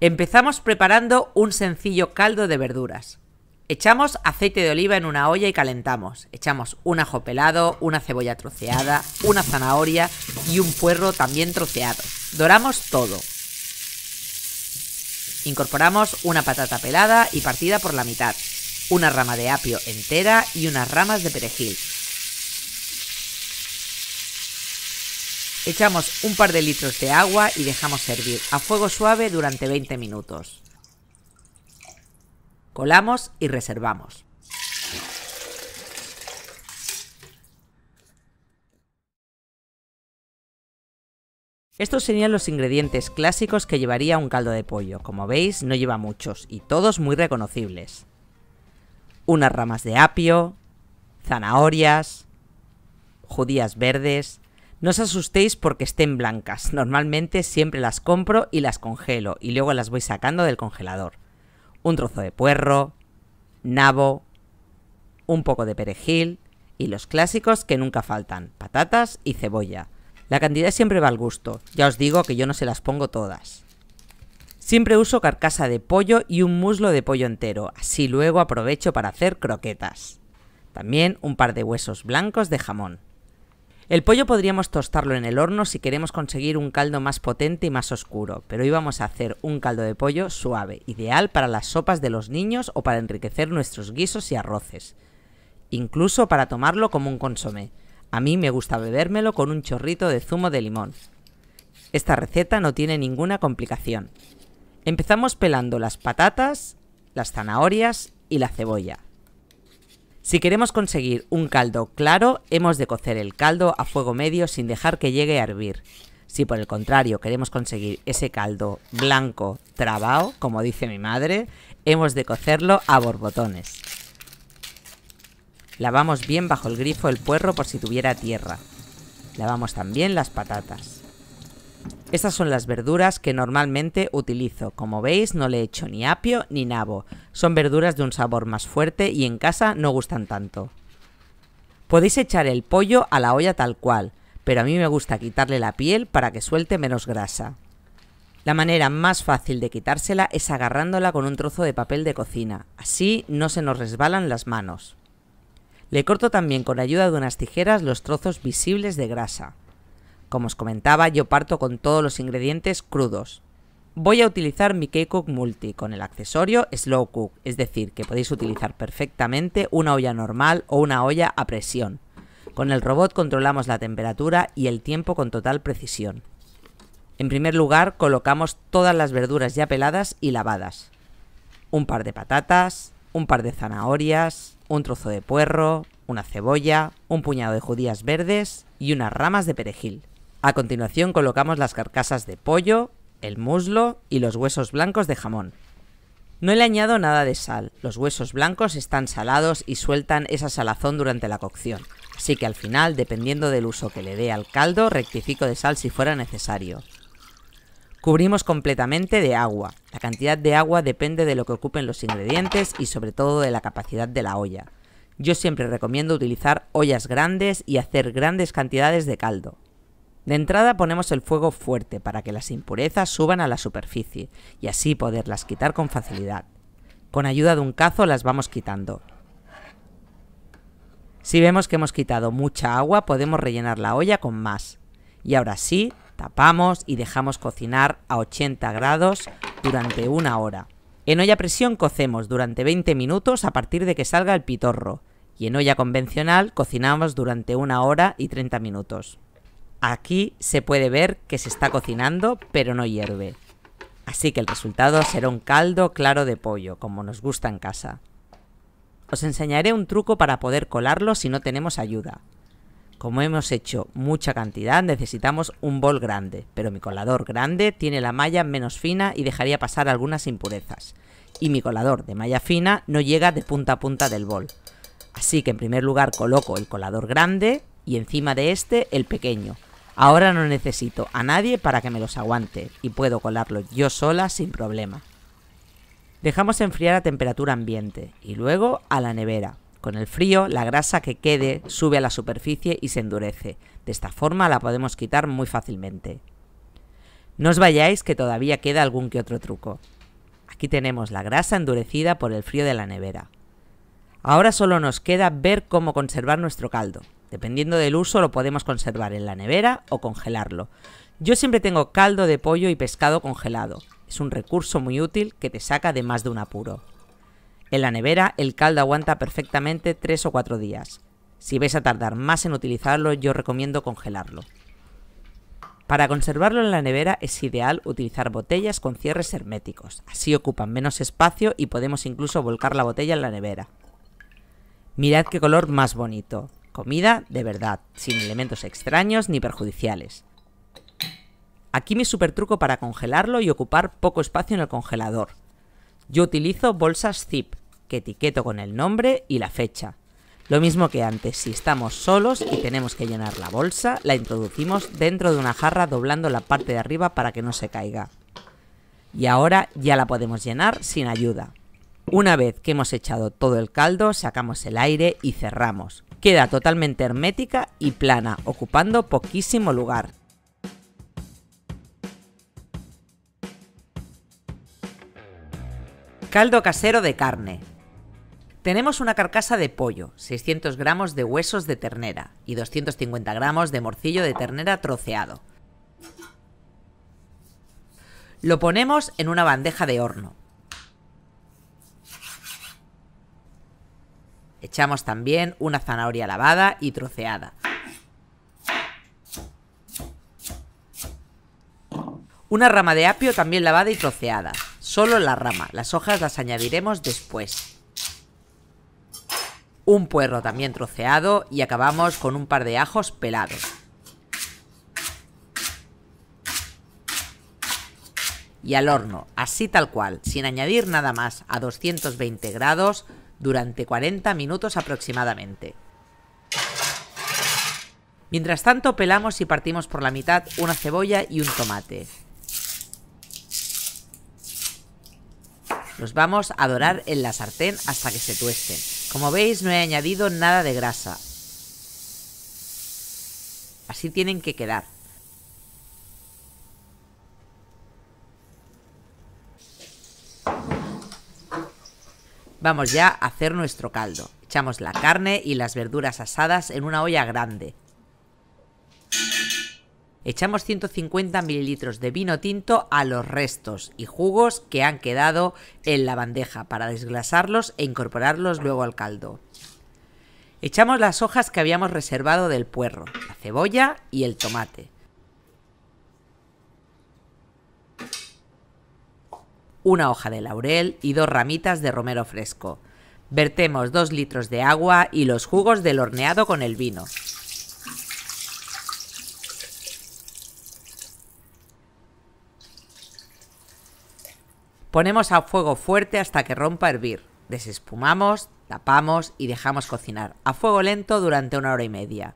Empezamos preparando un sencillo caldo de verduras. Echamos aceite de oliva en una olla y calentamos. Echamos un ajo pelado, una cebolla troceada, una zanahoria y un puerro también troceado. Doramos todo. Incorporamos una patata pelada y partida por la mitad, una rama de apio entera y unas ramas de perejil. Echamos un par de litros de agua y dejamos hervir a fuego suave durante 20 minutos. Colamos y reservamos. Estos serían los ingredientes clásicos que llevaría un caldo de pollo. Como veis, no lleva muchos y todos muy reconocibles. Unas ramas de apio, zanahorias, judías verdes, no os asustéis porque estén blancas. Normalmente siempre las compro y las congelo y luego las voy sacando del congelador. Un trozo de puerro, nabo, un poco de perejil y los clásicos que nunca faltan, patatas y cebolla. La cantidad siempre va al gusto, ya os digo que yo no se las pongo todas. Siempre uso carcasa de pollo y un muslo de pollo entero, así luego aprovecho para hacer croquetas. También un par de huesos blancos de jamón. El pollo podríamos tostarlo en el horno si queremos conseguir un caldo más potente y más oscuro, pero hoy vamos a hacer un caldo de pollo suave, ideal para las sopas de los niños o para enriquecer nuestros guisos y arroces. Incluso para tomarlo como un consomé. A mí me gusta bebérmelo con un chorrito de zumo de limón. Esta receta no tiene ninguna complicación. Empezamos pelando las patatas, las zanahorias y la cebolla. Si queremos conseguir un caldo claro, hemos de cocer el caldo a fuego medio sin dejar que llegue a hervir. Si por el contrario queremos conseguir ese caldo blanco trabao, como dice mi madre, hemos de cocerlo a borbotones. Lavamos bien bajo el grifo el puerro por si tuviera tierra. Lavamos también las patatas. Estas son las verduras que normalmente utilizo. Como veis, no le echo ni apio ni nabo. Son verduras de un sabor más fuerte y en casa no gustan tanto. Podéis echar el pollo a la olla tal cual, pero a mí me gusta quitarle la piel para que suelte menos grasa. La manera más fácil de quitársela es agarrándola con un trozo de papel de cocina, así no se nos resbalan las manos. Le corto también con ayuda de unas tijeras los trozos visibles de grasa. Como os comentaba, yo parto con todos los ingredientes crudos. Voy a utilizar mi K-Cook Multi con el accesorio Slow Cook, es decir, que podéis utilizar perfectamente una olla normal o una olla a presión. Con el robot controlamos la temperatura y el tiempo con total precisión. En primer lugar, colocamos todas las verduras ya peladas y lavadas. Un par de patatas, un par de zanahorias, un trozo de puerro, una cebolla, un puñado de judías verdes y unas ramas de perejil. A continuación colocamos las carcasas de pollo, el muslo y los huesos blancos de jamón. No le añado nada de sal, los huesos blancos están salados y sueltan esa salazón durante la cocción, así que al final, dependiendo del uso que le dé al caldo, rectifico de sal si fuera necesario. Cubrimos completamente de agua. La cantidad de agua depende de lo que ocupen los ingredientes y sobre todo de la capacidad de la olla. Yo siempre recomiendo utilizar ollas grandes y hacer grandes cantidades de caldo. De entrada ponemos el fuego fuerte para que las impurezas suban a la superficie y así poderlas quitar con facilidad. Con ayuda de un cazo las vamos quitando. Si vemos que hemos quitado mucha agua, podemos rellenar la olla con más. Y ahora sí, tapamos y dejamos cocinar a 80 grados durante una hora. En olla presión cocemos durante 20 minutos a partir de que salga el pitorro. Y en olla convencional cocinamos durante una hora y 30 minutos. Aquí se puede ver que se está cocinando, pero no hierve. Así que el resultado será un caldo claro de pollo, como nos gusta en casa. Os enseñaré un truco para poder colarlo si no tenemos ayuda. Como hemos hecho mucha cantidad, necesitamos un bol grande, pero mi colador grande tiene la malla menos fina y dejaría pasar algunas impurezas. Y mi colador de malla fina no llega de punta a punta del bol. Así que en primer lugar coloco el colador grande y encima de este el pequeño, Ahora no necesito a nadie para que me los aguante y puedo colarlos yo sola sin problema. Dejamos enfriar a temperatura ambiente y luego a la nevera. Con el frío, la grasa que quede sube a la superficie y se endurece. De esta forma la podemos quitar muy fácilmente. No os vayáis que todavía queda algún que otro truco. Aquí tenemos la grasa endurecida por el frío de la nevera. Ahora solo nos queda ver cómo conservar nuestro caldo. Dependiendo del uso lo podemos conservar en la nevera o congelarlo. Yo siempre tengo caldo de pollo y pescado congelado. Es un recurso muy útil que te saca de más de un apuro. En la nevera el caldo aguanta perfectamente 3 o 4 días. Si vais a tardar más en utilizarlo yo recomiendo congelarlo. Para conservarlo en la nevera es ideal utilizar botellas con cierres herméticos, así ocupan menos espacio y podemos incluso volcar la botella en la nevera. Mirad qué color más bonito. Comida de verdad, sin elementos extraños ni perjudiciales. Aquí mi super truco para congelarlo y ocupar poco espacio en el congelador. Yo utilizo bolsas zip, que etiqueto con el nombre y la fecha. Lo mismo que antes, si estamos solos y tenemos que llenar la bolsa, la introducimos dentro de una jarra doblando la parte de arriba para que no se caiga. Y ahora ya la podemos llenar sin ayuda. Una vez que hemos echado todo el caldo, sacamos el aire y cerramos. Queda totalmente hermética y plana, ocupando poquísimo lugar. Caldo casero de carne. Tenemos una carcasa de pollo, 600 gramos de huesos de ternera y 250 gramos de morcillo de ternera troceado. Lo ponemos en una bandeja de horno. Echamos también una zanahoria lavada y troceada. Una rama de apio también lavada y troceada. Solo la rama, las hojas las añadiremos después. Un puerro también troceado y acabamos con un par de ajos pelados. Y al horno, así tal cual, sin añadir nada más, a 220 grados durante 40 minutos aproximadamente. Mientras tanto pelamos y partimos por la mitad una cebolla y un tomate. Los vamos a dorar en la sartén hasta que se tuesten. Como veis no he añadido nada de grasa. Así tienen que quedar. Vamos ya a hacer nuestro caldo. Echamos la carne y las verduras asadas en una olla grande. Echamos 150 mililitros de vino tinto a los restos y jugos que han quedado en la bandeja para desglasarlos e incorporarlos luego al caldo. Echamos las hojas que habíamos reservado del puerro, la cebolla y el tomate. una hoja de laurel y dos ramitas de romero fresco. Vertemos 2 litros de agua y los jugos del horneado con el vino. Ponemos a fuego fuerte hasta que rompa a hervir. Desespumamos, tapamos y dejamos cocinar a fuego lento durante una hora y media.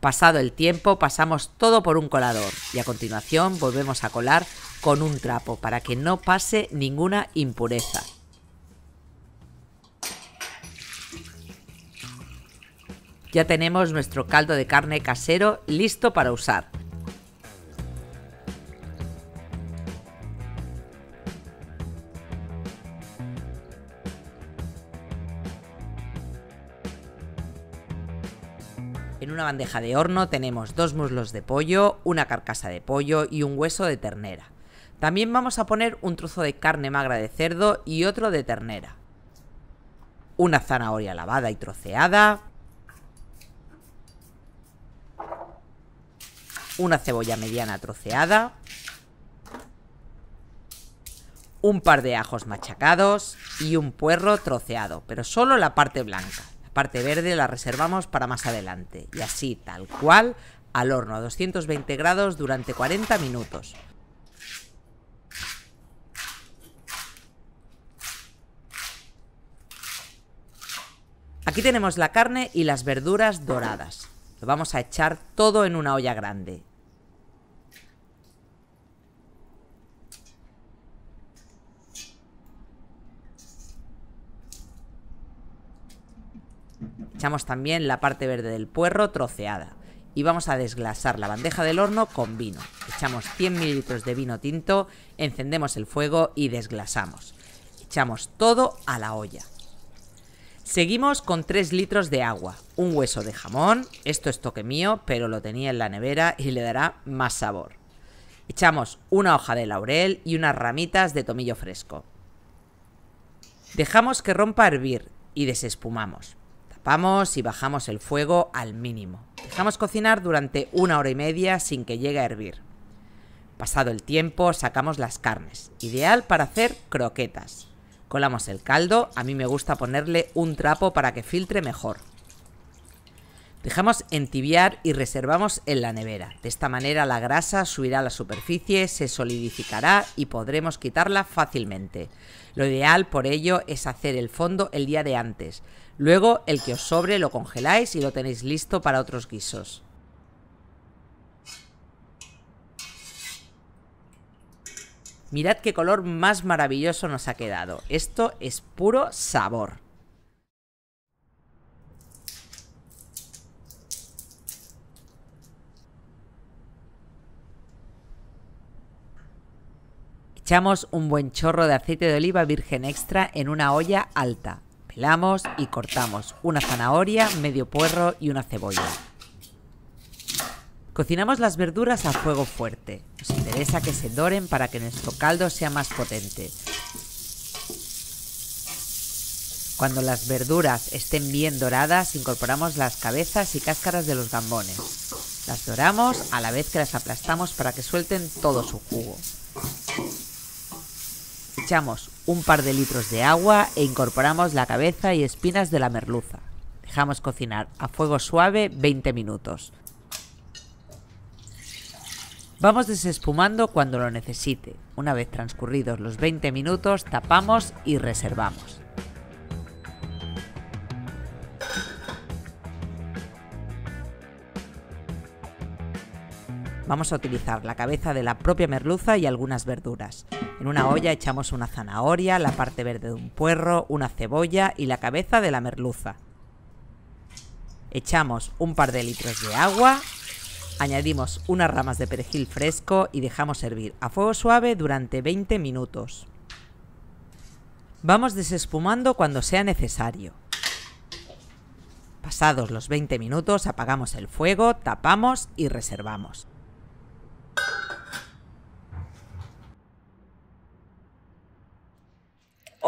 Pasado el tiempo pasamos todo por un colador y a continuación volvemos a colar con un trapo para que no pase ninguna impureza. Ya tenemos nuestro caldo de carne casero listo para usar. En una bandeja de horno tenemos dos muslos de pollo, una carcasa de pollo y un hueso de ternera. También vamos a poner un trozo de carne magra de cerdo y otro de ternera. Una zanahoria lavada y troceada. Una cebolla mediana troceada. Un par de ajos machacados y un puerro troceado, pero solo la parte blanca. La parte verde la reservamos para más adelante y así, tal cual, al horno a 220 grados durante 40 minutos. Aquí tenemos la carne y las verduras doradas. Lo vamos a echar todo en una olla grande. Echamos también la parte verde del puerro troceada. Y vamos a desglasar la bandeja del horno con vino. Echamos 100 ml de vino tinto, encendemos el fuego y desglasamos. Echamos todo a la olla. Seguimos con 3 litros de agua, un hueso de jamón, esto es toque mío, pero lo tenía en la nevera y le dará más sabor. Echamos una hoja de laurel y unas ramitas de tomillo fresco. Dejamos que rompa a hervir y desespumamos. Tapamos y bajamos el fuego al mínimo. Dejamos cocinar durante una hora y media sin que llegue a hervir. Pasado el tiempo sacamos las carnes, ideal para hacer croquetas. Colamos el caldo, a mí me gusta ponerle un trapo para que filtre mejor. Dejamos entibiar y reservamos en la nevera. De esta manera la grasa subirá a la superficie, se solidificará y podremos quitarla fácilmente. Lo ideal por ello es hacer el fondo el día de antes. Luego el que os sobre lo congeláis y lo tenéis listo para otros guisos. Mirad qué color más maravilloso nos ha quedado. Esto es puro sabor. Echamos un buen chorro de aceite de oliva virgen extra en una olla alta. Pelamos y cortamos una zanahoria, medio puerro y una cebolla. Cocinamos las verduras a fuego fuerte. Nos interesa que se doren para que nuestro caldo sea más potente. Cuando las verduras estén bien doradas, incorporamos las cabezas y cáscaras de los gambones. Las doramos a la vez que las aplastamos para que suelten todo su jugo. Echamos un par de litros de agua e incorporamos la cabeza y espinas de la merluza. Dejamos cocinar a fuego suave 20 minutos. Vamos desespumando cuando lo necesite. Una vez transcurridos los 20 minutos, tapamos y reservamos. Vamos a utilizar la cabeza de la propia merluza y algunas verduras. En una olla echamos una zanahoria, la parte verde de un puerro, una cebolla y la cabeza de la merluza. Echamos un par de litros de agua Añadimos unas ramas de perejil fresco y dejamos hervir a fuego suave durante 20 minutos. Vamos desespumando cuando sea necesario. Pasados los 20 minutos apagamos el fuego, tapamos y reservamos.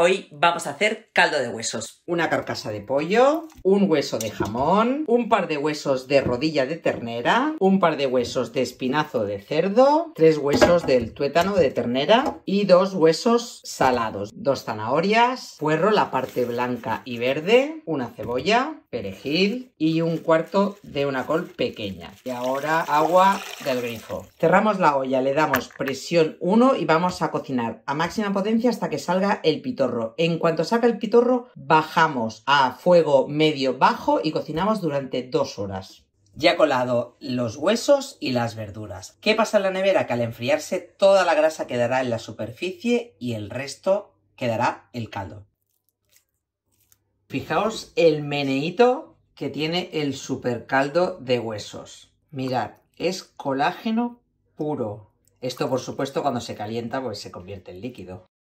hoy vamos a hacer caldo de huesos. Una carcasa de pollo, un hueso de jamón, un par de huesos de rodilla de ternera, un par de huesos de espinazo de cerdo, tres huesos del tuétano de ternera y dos huesos salados, dos zanahorias, puerro la parte blanca y verde, una cebolla, perejil y un cuarto de una col pequeña. Y ahora agua del grifo. Cerramos la olla, le damos presión 1 y vamos a cocinar a máxima potencia hasta que salga el pitón. En cuanto saca el pitorro, bajamos a fuego medio bajo y cocinamos durante dos horas. Ya colado los huesos y las verduras. ¿Qué pasa en la nevera? Que al enfriarse toda la grasa quedará en la superficie y el resto quedará el caldo. Fijaos el meneíto que tiene el supercaldo de huesos. Mirad, es colágeno puro. Esto, por supuesto, cuando se calienta, pues se convierte en líquido.